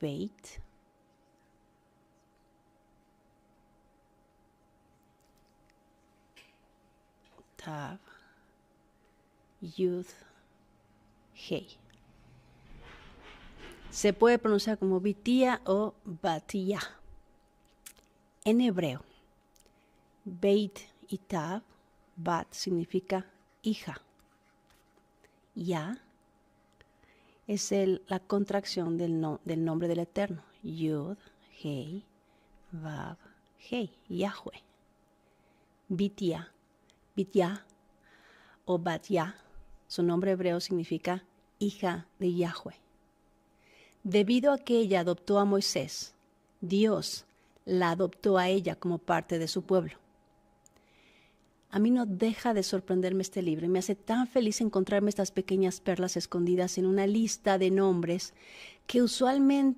beit Tab. Youth. Hey. Se puede pronunciar como bitia o Batia. En hebreo, beit y tab, bat significa hija. Ya es la contracción del, no, del nombre del Eterno. Yod, Hei, Vav, Hei, Yahweh. Bitia Bitia o Batya, su nombre hebreo significa hija de Yahweh. Debido a que ella adoptó a Moisés, Dios la adoptó a ella como parte de su pueblo. A mí no deja de sorprenderme este libro y me hace tan feliz encontrarme estas pequeñas perlas escondidas en una lista de nombres que usualmente